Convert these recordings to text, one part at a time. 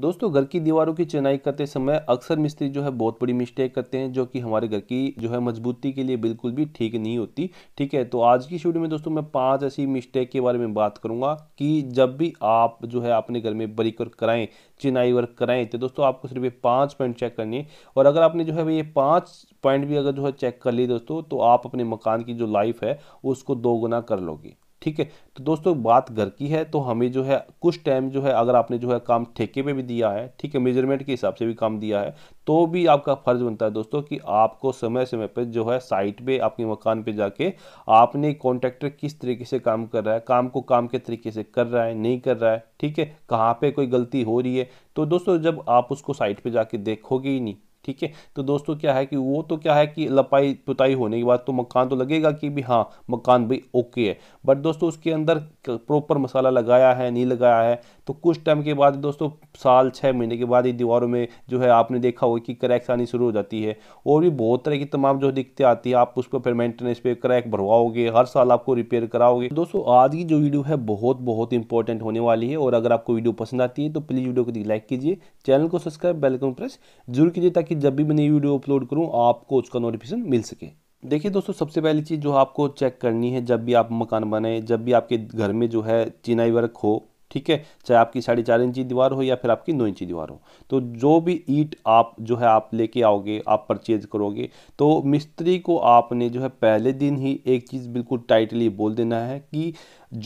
दोस्तों घर की दीवारों की चिनाई करते समय अक्सर मिस्त्री जो है बहुत बड़ी मिस्टेक करते हैं जो कि हमारे घर की जो है मजबूती के लिए बिल्कुल भी ठीक नहीं होती ठीक है तो आज की शूडियो में दोस्तों मैं पांच ऐसी मिस्टेक के बारे में बात करूंगा कि जब भी आप जो है अपने घर में बरी वर्क कराएं चिनाई वर्क कराएं तो दोस्तों आपको सिर्फ ये पाँच पॉइंट चेक करनी है और अगर आपने जो है ये पाँच पॉइंट भी अगर जो है चेक कर ली दोस्तों तो आप अपने मकान की जो लाइफ है उसको दो गुना कर लोगे ठीक है तो दोस्तों बात घर की है तो हमें जो है कुछ टाइम जो है अगर आपने जो है काम ठेके पे भी दिया है ठीक है मेजरमेंट के हिसाब से भी काम दिया है तो भी आपका फ़र्ज़ बनता है दोस्तों कि आपको समय समय पर जो है साइट पे आपके मकान पे जाके आपने कॉन्ट्रैक्टर किस तरीके से काम कर रहा है काम को काम के तरीके से कर रहा है नहीं कर रहा है ठीक है कहाँ पे कोई गलती हो रही है तो दोस्तों जब आप उसको साइट पे जाके देखोगे ही नहीं ठीक है तो दोस्तों क्या है कि वो तो क्या है कि लपाई पुताई होने के बाद तो मकान तो लगेगा कि भी हाँ मकान भाई ओके है बट दोस्तों उसके अंदर प्रॉपर मसाला लगाया है नहीं लगाया है तो कुछ टाइम के बाद दोस्तों साल छः महीने के बाद ही दीवारों में जो है आपने देखा होगा कि क्रैक्स आनी शुरू हो जाती है और भी बहुत तरह की तमाम जो दिक्कतें आती है आप उसको फिर मेंटेनेंस पे क्रैक भरवाओगे हर साल आपको रिपेयर कराओगे दोस्तों आज की जो वीडियो है बहुत बहुत इंपॉर्टेंट होने वाली है और अगर आपको वीडियो पसंद आती है तो प्लीज़ वीडियो को लाइक कीजिए चैनल को सब्सक्राइब बेल प्रेस जरूर कीजिए ताकि जब भी मैं नई वीडियो अपलोड करूँ आपको उसका नोटिफिकेशन मिल सके देखिए दोस्तों सबसे पहली चीज़ जो आपको चेक करनी है जब भी आप मकान बनाए जब भी आपके घर में जो है चिनाई वर्क हो ठीक है चाहे आपकी साढ़े चार इंची दीवार हो या फिर आपकी नौ इंची दीवार हो तो जो भी ईट आप जो है आप लेके आओगे आप परचेज करोगे तो मिस्त्री को आपने जो है पहले दिन ही एक चीज़ बिल्कुल टाइटली बोल देना है कि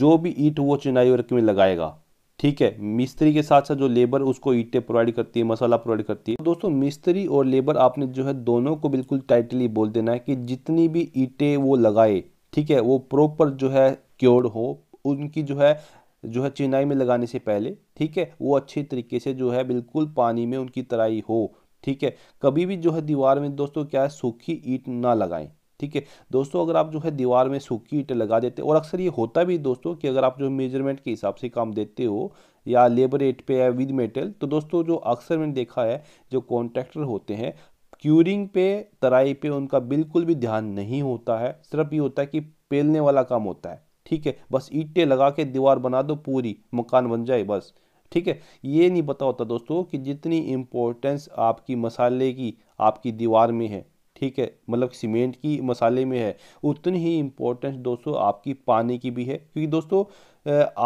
जो भी ईट वो चिनाई वर्क में लगाएगा ठीक है मिस्त्री के साथ साथ जो लेबर उसको ईंटें प्रोवाइड करती है मसाला प्रोवाइड करती है तो दोस्तों मिस्त्री और लेबर आपने जो है दोनों को बिल्कुल टाइटली बोल देना है कि जितनी भी ईंटें वो लगाए ठीक है वो प्रॉपर जो है क्योर्ड हो उनकी जो है जो है चिनाई में लगाने से पहले ठीक है वो अच्छे तरीके से जो है बिल्कुल पानी में उनकी तराई हो ठीक है कभी भी जो है दीवार में दोस्तों क्या है सूखी ईट ना लगाएं ठीक है दोस्तों अगर आप जो है दीवार में सूखी ईंटें लगा देते और अक्सर ये होता भी दोस्तों कि अगर आप जो मेजरमेंट के हिसाब से काम देते हो या लेबर रेट पे या विद मेटल तो दोस्तों जो अक्सर मैंने देखा है जो कॉन्ट्रैक्टर होते हैं क्यूरिंग पे तराई पे उनका बिल्कुल भी ध्यान नहीं होता है सिर्फ ये होता है कि पेलने वाला काम होता है ठीक है बस ईंटें लगा के दीवार बना दो पूरी मकान बन जाए बस ठीक है ये नहीं पता होता दोस्तों कि जितनी इम्पोर्टेंस आपकी मसाले की आपकी दीवार में है ठीक है मतलब सीमेंट की मसाले में है उतनी ही इम्पोर्टेंस दोस्तों आपकी पानी की भी है क्योंकि दोस्तों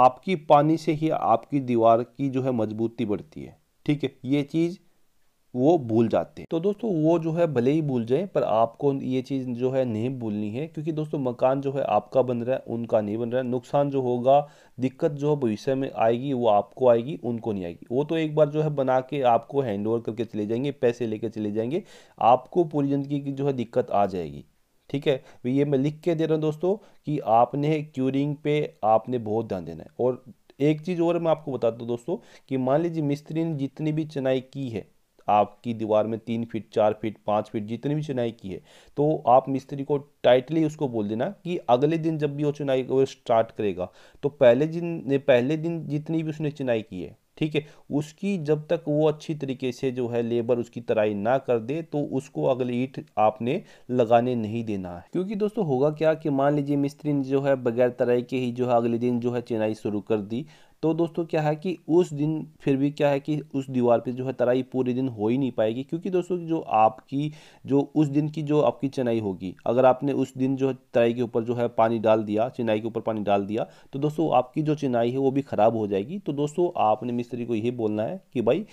आपकी पानी से ही आपकी दीवार की जो है मजबूती बढ़ती है ठीक है ये चीज़ वो भूल जाते हैं तो दोस्तों वो जो है भले ही भूल जाएं पर आपको ये चीज़ जो है नहीं भूलनी है क्योंकि दोस्तों मकान जो है आपका बन रहा है उनका नहीं बन रहा है नुकसान जो होगा दिक्कत जो है भविष्य में आएगी वो आपको आएगी उनको नहीं आएगी वो तो एक बार जो है बना के आपको हैंड ओवर करके चले जाएंगे पैसे लेकर चले जाएंगे आपको पूरी ज़िंदगी की जो है दिक्कत आ जाएगी ठीक है तो ये मैं लिख के दे रहा हूँ दोस्तों कि आपने क्यूरिंग पे आपने बहुत ध्यान देना है और एक चीज़ और मैं आपको बताता हूँ दोस्तों कि मान लीजिए मिस्त्री ने जितनी भी चनाई की है आपकी दीवार में तीन फीट चार फीट पाँच फीट जितनी भी चुनाई की है तो आप मिस्त्री को टाइटली उसको बोल देना कि अगले दिन जब भी वो चुनाई वो स्टार्ट करेगा तो पहले दिन पहले दिन जितनी भी उसने चुनाई की है ठीक है उसकी जब तक वो अच्छी तरीके से जो है लेबर उसकी तराई ना कर दे तो उसको अगले ईट आपने लगाने नहीं देना है क्योंकि दोस्तों होगा क्या कि मान लीजिए मिस्त्री ने जो है बगैर तराई के ही जो है अगले दिन जो है चिनाई शुरू कर दी तो दोस्तों क्या है कि उस दिन फिर भी क्या है कि उस दीवार पे जो है तराई पूरे दिन हो ही नहीं पाएगी क्योंकि दोस्तों जो आपकी जो उस दिन की जो आपकी चनाई होगी अगर आपने उस दिन जो है तराई के ऊपर जो है पानी डाल दिया चिनाई के ऊपर पानी डाल दिया तो दोस्तों आपकी जो चिनाई है वो भी ख़राब हो जाएगी तो दोस्तों आपने मिस्त्री को यही बोलना है कि भाई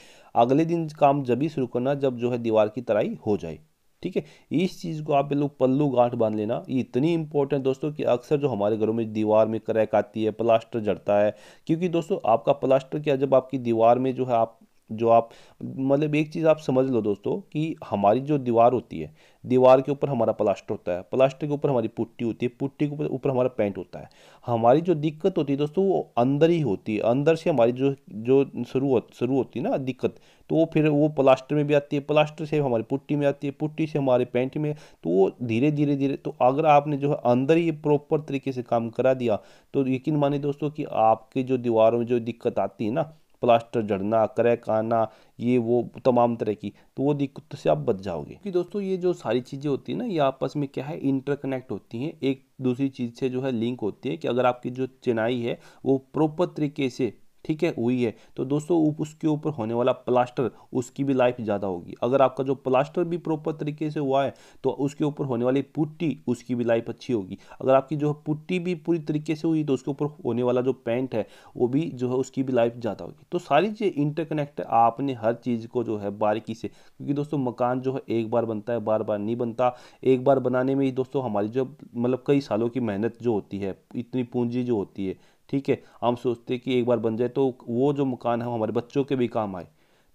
अगले दिन काम जब ही शुरू करना जब जो है दीवार की तराई हो जाए ठीक है इस चीज़ को आप लोग पल्लू गांठ बांध लेना ये इतनी इंपॉर्टेंट दोस्तों कि अक्सर जो हमारे घरों में दीवार में क्रैक आती है प्लास्टर जड़ता है क्योंकि दोस्तों आपका प्लास्टर क्या जब आपकी दीवार में जो है आप जो आप मतलब एक चीज़ आप समझ लो दोस्तों कि हमारी जो दीवार होती है दीवार के ऊपर हमारा प्लास्टर होता है प्लास्टर के ऊपर हमारी पुट्टी होती है पुट्टी के ऊपर हमारा पेंट होता है हमारी जो दिक्कत होती है दोस्तों वो अंदर ही होती है अंदर से हमारी जो जो शुरू शुरू होती है ना दिक्कत तो वो फिर वो प्लास्टर में भी आती है प्लास्टर से हमारी पुट्टी में आती है पुट्टी से हमारे पेंट में तो वो धीरे धीरे धीरे तो अगर आपने जो है अंदर ही प्रॉपर तरीके से काम करा दिया तो यकीन माने दोस्तों कि आपकी जो दीवारों में जो दिक्कत आती है ना प्लास्टर जड़ना क्रैक आना ये वो तमाम तरह की तो वो दिक्कत तो से आप बच जाओगे क्योंकि दोस्तों ये जो सारी चीज़ें होती है ना ये आपस में क्या है इंटरकनेक्ट होती हैं एक दूसरी चीज़ से जो है लिंक होती है कि अगर आपकी जो चिनाई है वो प्रॉपर तरीके से ठीक है हुई है तो दोस्तों उसके ऊपर होने वाला प्लास्टर उसकी भी लाइफ ज़्यादा होगी अगर आपका जो प्लास्टर भी प्रॉपर तरीके से हुआ है तो उसके ऊपर होने वाली पुट्टी उसकी भी लाइफ अच्छी होगी अगर आपकी जो पुट्टी भी पूरी तरीके से हुई तो उसके ऊपर होने वाला जो पेंट है वो भी जो है उसकी भी लाइफ ज़्यादा होगी तो सारी चीज़ इंटरकनेक्ट आपने हर चीज़ को जो है बारीकी से क्योंकि दोस्तों मकान जो है एक बार बनता है बार बार नहीं बनता एक बार बनाने में ही दोस्तों हमारी जो मतलब कई सालों की मेहनत जो होती है इतनी पूंजी जो होती है ठीक है हम सोचते कि एक बार बन जाए तो वो जो मकान है हमारे बच्चों के भी काम आए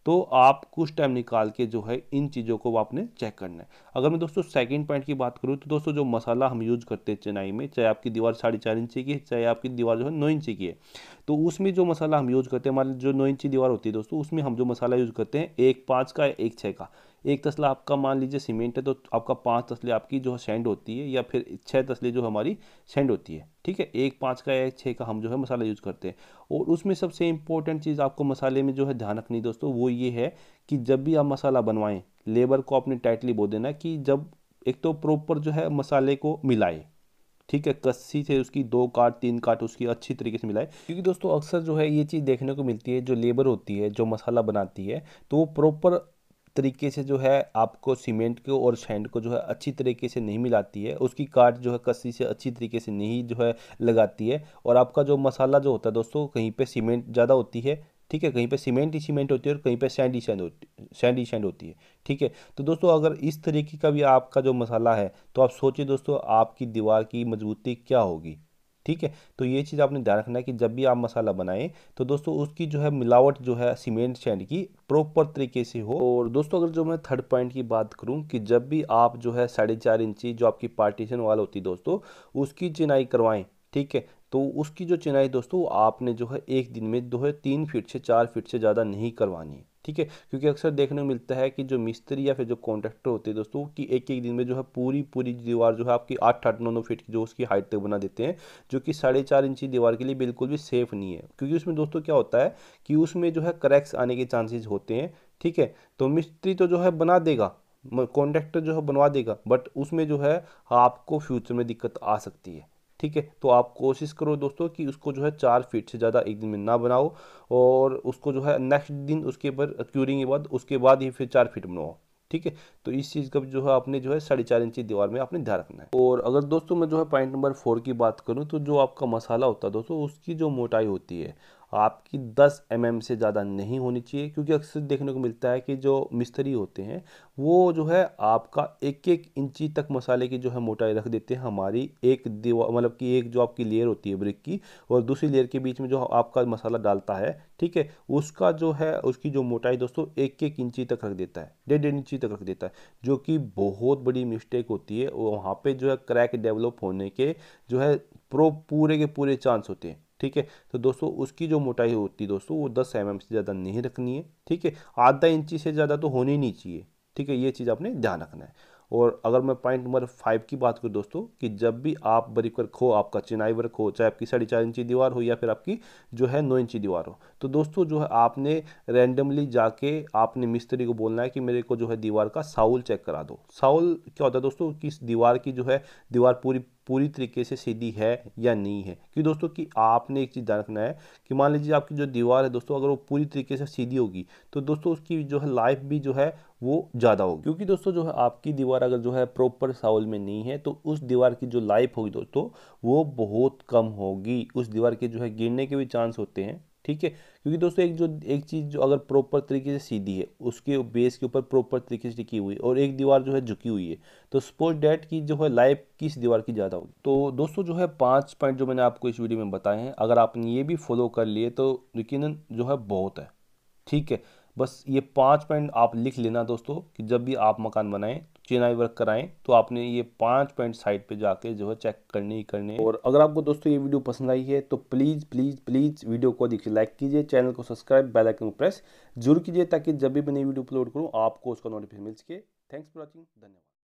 तो आप कुछ टाइम निकाल के जो है इन चीज़ों को आपने चेक करना है अगर मैं दोस्तों सेकंड पॉइंट की बात करूँ तो दोस्तों जो मसाला हम यूज करते हैं चेन्नई में चाहे आपकी दीवार साढ़े चार इंची की है चाहे आपकी दीवार जो है नौ इंची की है तो उसमें जो मसाला हम यूज़ करते हैं हमारे जो नौ इंची दीवार होती है दोस्तों उसमें हम जो मसाला यूज़ करते हैं एक पाँच का एक छः का एक तसला आपका मान लीजिए सीमेंट है तो आपका पाँच तसले आपकी जो सेंड होती है या फिर छः तसले जो हमारी सेंड होती है ठीक है एक पाँच का एक छः का हम जो है मसाला यूज़ करते हैं और उसमें सबसे इम्पोर्टेंट चीज़ आपको मसाले में जो है ध्यान रखनी दोस्तों वो ये है कि जब भी आप मसाला बनवाएं लेबर को आपने टाइटली बोल देना कि जब एक तो प्रॉपर जो है मसाले को मिलाए ठीक है कस्सी से उसकी दो काट तीन काट उसकी अच्छी तरीके से मिलाए क्योंकि दोस्तों अक्सर जो है ये चीज़ देखने को मिलती है जो लेबर होती है जो मसाला बनाती है तो वो प्रॉपर तरीके से जो है आपको सीमेंट को और सैंड को जो है अच्छी तरीके से नहीं मिलाती है उसकी काट जो है कस्सी से अच्छी तरीके से नहीं जो है लगाती है और आपका जो मसाला जो होता है दोस्तों कहीं पे सीमेंट ज़्यादा होती है ठीक है कहीं पे सीमेंट ही सीमेंट होती है और कहीं पे सैंड ही सैंड होती सैंड ही सैंड होती है ठीक है तो दोस्तों अगर इस तरीके का भी आपका जो मसाला है तो आप सोचिए दोस्तों आपकी दीवार की मजबूती क्या होगी ठीक है तो ये चीज़ आपने ध्यान रखना है कि जब भी आप मसाला बनाएं तो दोस्तों उसकी जो है मिलावट जो है सीमेंट सैंड की प्रॉपर तरीके से हो और दोस्तों अगर जो मैं थर्ड पॉइंट की बात करूं कि जब भी आप जो है साढ़े चार इंची जो आपकी पार्टीशन वाल होती दोस्तों उसकी चिनाई करवाएं ठीक है तो उसकी जो चिनाई दोस्तों आपने जो है एक दिन में दो है तीन फीट से चार फीट से ज़्यादा नहीं करवानी है ठीक है क्योंकि अक्सर देखने को मिलता है कि जो मिस्त्री या फिर जो कॉन्ट्रैक्टर होते हैं दोस्तों कि एक एक दिन में जो है पूरी पूरी दीवार जो है आपकी आठ आठ नौ नौ फीट की जो उसकी हाइट तक बना देते हैं जो कि साढ़े चार इंची दीवार के लिए बिल्कुल भी सेफ नहीं है क्योंकि उसमें दोस्तों क्या होता है कि उसमें जो है क्रैक्स आने के चांसेज होते हैं ठीक है तो मिस्त्री तो जो है बना देगा कॉन्ट्रैक्टर जो है बनवा देगा बट उसमें जो है आपको फ्यूचर में दिक्कत आ सकती है ठीक है तो आप कोशिश करो दोस्तों कि उसको जो है चार फीट से ज़्यादा एक दिन में ना बनाओ और उसको जो है नेक्स्ट दिन उसके ऊपर क्यूरिंग के बाद उसके बाद ही फिर चार फीट बनाओ ठीक है तो इस चीज़ का जो है आपने जो है साढ़े चार इंची दीवार में आपने ध्यान रखना है और अगर दोस्तों मैं जो है पॉइंट नंबर फोर की बात करूँ तो जो आपका मसाला होता है दोस्तों उसकी जो मोटाई होती है आपकी 10 एम mm से ज़्यादा नहीं होनी चाहिए क्योंकि अक्सर देखने को मिलता है कि जो मिस्त्री होते हैं वो जो है आपका एक एक इंची तक मसाले की जो है मोटाई रख देते हैं हमारी एक दीवा मतलब कि एक जो आपकी लेयर होती है ब्रिक की और दूसरी लेयर के बीच में जो आपका मसाला डालता है ठीक है उसका जो है उसकी जो मोटाई दोस्तों एक एक इंची तक रख देता है डेढ़ डेढ़ इंची तक रख देता है जो कि बहुत बड़ी मिस्टेक होती है और वहाँ पर जो है क्रैक डेवलप होने के जो है प्रो पूरे के पूरे चांस होते हैं ठीक है तो दोस्तों उसकी जो मोटाई होती है दोस्तों वो दस एम से ज़्यादा नहीं रखनी है ठीक है आधा इंची से ज़्यादा तो होनी नहीं चाहिए ठीक है ये चीज़ आपने ध्यान रखना है और अगर मैं पॉइंट नंबर फाइव की बात करूँ दोस्तों कि जब भी आप बरीक वर्क हो आपका चिनाई वर्क हो चाहे आपकी साढ़े चार इंची दीवार हो या फिर आपकी जो है नौ इंची दीवार हो तो दोस्तों जो है आपने रैंडमली जाके आपने मिस्त्री को बोलना है कि मेरे को जो है दीवार का साउल चेक करा दो साउल क्या होता है दोस्तों कि दीवार की जो है दीवार पूरी पूरी तरीके से सीधी है या नहीं है क्योंकि दोस्तों कि आपने एक चीज़ ध्यान रखना है कि मान लीजिए आपकी जो दीवार है दोस्तों अगर वो पूरी तरीके से सीधी होगी तो दोस्तों उसकी जो है लाइफ भी जो है वो ज़्यादा होगी क्योंकि दोस्तों जो है आपकी दीवार अगर जो है प्रॉपर साउल में नहीं है तो उस दीवार की जो लाइफ होगी दोस्तों वो बहुत कम होगी उस दीवार के जो है गिरने के भी चांस होते हैं ठीक है क्योंकि दोस्तों एक जो एक चीज़ जो अगर प्रॉपर तरीके से सीधी है उसके बेस के ऊपर प्रॉपर तरीके से टिकी हुई है और एक दीवार जो है झुकी हुई है तो सपोज डेट की जो है लाइफ किस दीवार की ज़्यादा होगी तो दोस्तों जो है पाँच पॉइंट जो मैंने आपको इस वीडियो में बताए हैं अगर आपने ये भी फॉलो कर लिए तो यकीन जो है बहुत है ठीक है बस ये पाँच पॉइंट आप लिख लेना दोस्तों कि जब भी आप मकान बनाएं चेनाई वर्क कराएं तो आपने ये पाँच पॉइंट साइड पे जाके जो है चेक करने ही करने और अगर आपको दोस्तों ये वीडियो पसंद आई है तो प्लीज़ प्लीज़ प्लीज़ वीडियो को देखिए लाइक कीजिए चैनल को सब्सक्राइब बेल आइकन को प्रेस जरूर कीजिए ताकि जब भी मैं नई वीडियो अपलोड करूँ आपको उसका नोटिफिकेशन मिल सके थैंक्स फॉर वॉचिंग धन्यवाद